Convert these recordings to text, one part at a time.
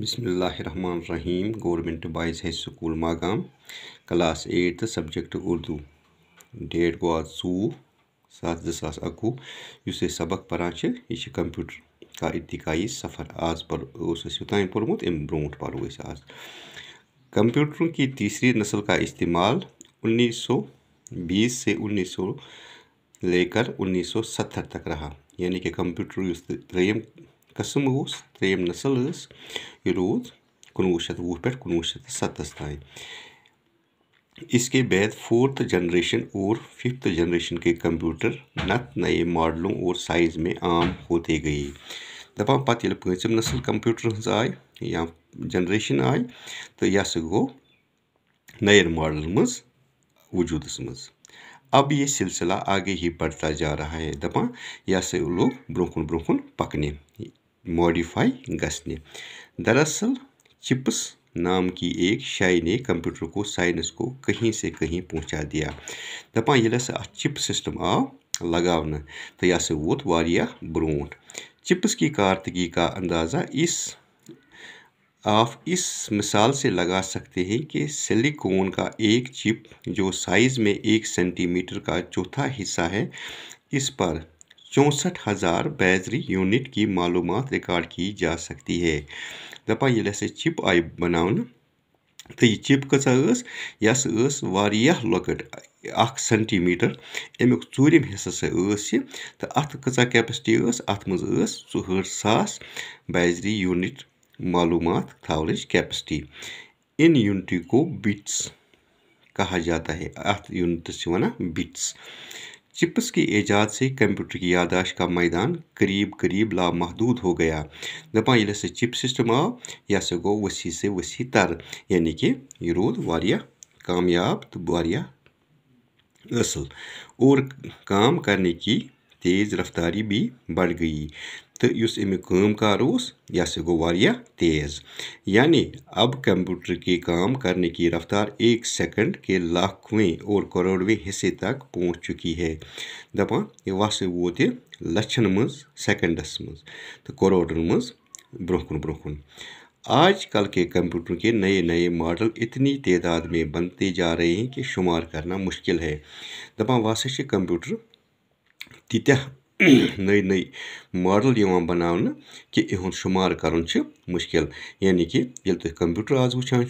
रहीम government boys high school Magam class eight subject Urdu date गो आज सू सात इस सबक पढ़ान यह कम्पूटर का इतिकाई सफ़र आज पर योतान पोर्मुत अम ब्रो पो आज कंप्यूटरों की तीसरी नस्ल का इस्तेमाल 1920 से 1900 लेकर 1970 तक रहा यानी कि कम्प्यूटर त्रम Kasumus, Trem ترٛیٚیِم نسل ٲس یہِ روٗد کُنوُہ شیٚتھ وُہ پٮ۪ٹھ इसके बाद फोर्थ जनरेशन और फिफ्थ जनरेशन के कंप्यूटर नत नए मॉडलों और साइज में आम होते गए दपान पत ये नस्ल कंप्यूटर हज आय या जनरेशन आय तो यह गो मॉडल मज वजूद मज अब ये सिलसिला आगे ही बढ़ता जा रहा है दपा यह लोग ब्रोह ब्रोह पकने मॉडिफाई गसने दरअसल चिप्स नाम की एक शाई ने कंप्यूटर को साइनस को कहीं से कहीं पहुंचा दिया दपा ये अ चिप सिस्टम आ लगा तो यह वोत ब्रोट चिप्स की कारदगी का अंदाज़ा इस आप इस मिसाल से लगा सकते हैं कि सिलिकॉन का एक चिप जो साइज़ में एक सेंटीमीटर का चौथा हिस्सा है इस पर चौंसठ हज़ार बैटरी यूनिट की मालूम रिकॉर्ड की जा सकती है दपा ये हसा चिप आई बना तो यह चिप कह यह लकट अख सेंटीमीटर अमुक चूरम हिस्सा अत तो कह कैपेसिटी अत मज सास बैजरी यूनिट मालूम थवन कैपेसिटी इन यूनिटी को बिट्स कहा जाता है अत यूनिट वन बिट्स चिप्स की ईजाद से कंप्यूटर की यादाश्त का मैदान करीब करीब लामहदूद हो गया दपा ये से चिप सिस्टम आओ यह सो गो वसी से वसी तर यानी कि यह रूद वारिया कामयाब तो वारिया असल और काम करने की तेज़ रफ्तारी भी बढ़ गई तो उस अमुक ओस यह गो तेज यानी अब कंप्यूटर के काम करने की रफ्तार एक सेकंड के लाखवें और करोड़वें हिस्से तक पहुंच चुकी है दपान वह से वोत लक्षन मज सेकंडस मज तो करोड़न मज ब्रोह कुन ब्रोह कल के कंप्यूटर के नए नए मॉडल इतनी तदाद में बनते जा रहे हैं कि शुमार करना मुश्किल है दपा वह कंप्यूटर तीत नई नई मॉडल यिवान बनावने कि इहुंद शुमार कर मुश्किल यानी कि ये तुम कंप्यूटर आज वुचान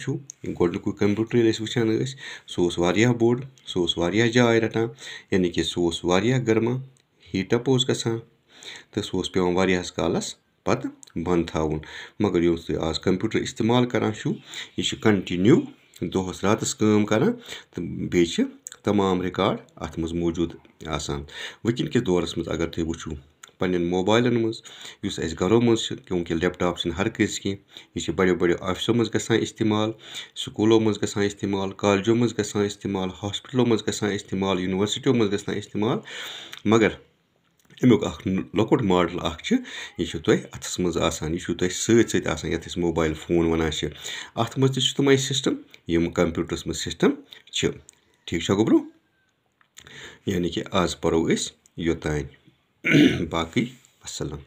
गोडनुक कंप्यूटर ये वुचान सह बोड सह जाय रटा यानी कि सह गर्मा हीटअप गसान तो सह पे कालस पत बंद थवन मगर यो तुम आज कंप्यूटर इस्तेमाल करान यह कंटिन्यू दोस रात कर تمام رِکاڈ اَتھ منٛز موٗجوٗد آسان وٕنکٮ۪ن کِس دورَس منٛز اگر تُہۍ وٕچھو پنٛنٮ۪ن موبایلَن منٛز یُس اَسہِ گَرو منٛز چھِ کیونکہِ لیپٹاپ چھِنہٕ ہر کٲنٛسہِ کینٛہہ یہِ چھِ بَڑیو بَڑیو آفسو منٛز گژھان استعمال سکوٗلو منٛز گژھان استعمال کالجو منٛز گژھان استعمال ہاسپِٹلو منٛز گژھان استعمال یوٗنیورسِٹیو منٛز گژھان استعمال مگر اَمیُک اَکھ لۄکُٹ ماڈل اَکھ چھِ یہِ چھُ تۄہہِ اَتھَس منٛز آسان یہِ چھُو تۄہہِ سۭتۍ سۭتۍ آسان یَتھ أسۍ موبایل فون وَنان چھِ اَتھ منٛز تہِ چھِ تِمَے سِسٹَم یِم کَمپیوٗٹرَس منٛز سِسٹَم چھِ ٹھیٖک چھا گوٚبروٗ یعنی کہِ آز پَرو أسۍ یوٚتانۍ باقٕے وَسَلام